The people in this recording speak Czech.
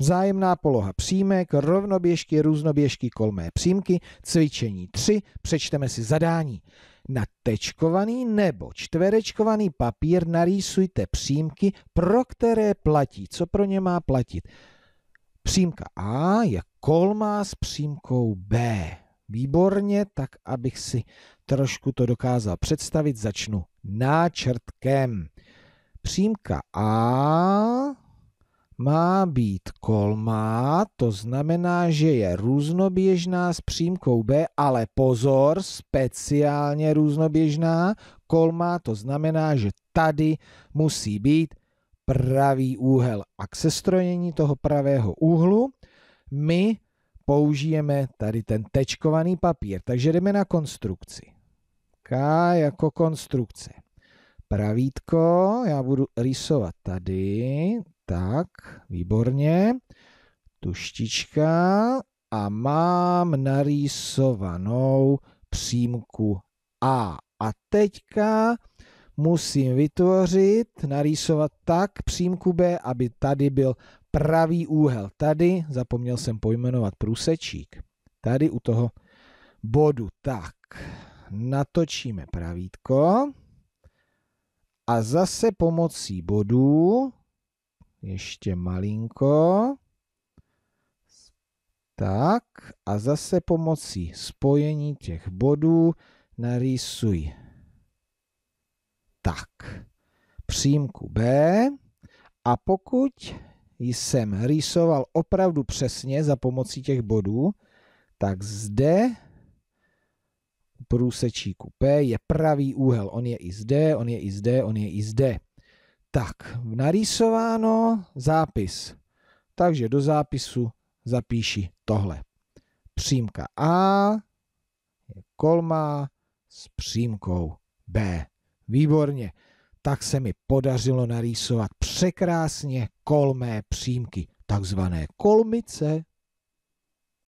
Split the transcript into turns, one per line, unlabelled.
vzájemná poloha přímek, rovnoběžky, různoběžky, kolmé přímky, cvičení 3, přečteme si zadání. Na tečkovaný nebo čtverečkovaný papír narýsujte přímky, pro které platí. Co pro ně má platit? Přímka A je kolmá s přímkou B. Výborně, tak abych si trošku to dokázal představit, začnu náčrtkem. Přímka A má být kolmá, to znamená, že je různoběžná s přímkou B, ale pozor, speciálně různoběžná, kolmá, to znamená, že tady musí být pravý úhel. A k sestrojení toho pravého úhlu my použijeme tady ten tečkovaný papír. Takže jdeme na konstrukci. K jako konstrukce pravítko, já budu rýsovat tady, tak, výborně, tuštička a mám narýsovanou přímku A. A teďka musím vytvořit, narýsovat tak přímku B, aby tady byl pravý úhel. Tady, zapomněl jsem pojmenovat průsečík, tady u toho bodu. Tak, natočíme pravítko. A zase pomocí bodů, ještě malinko, tak a zase pomocí spojení těch bodů narýsuj tak přímku B a pokud jsem rýsoval opravdu přesně za pomocí těch bodů, tak zde průsečíku P je pravý úhel. On je i zde, on je i zde, on je i zde. Tak, narýsováno zápis. Takže do zápisu zapíši tohle. Přímka A je kolma s přímkou B. Výborně. Tak se mi podařilo narýsovat překrásně kolmé přímky, takzvané kolmice.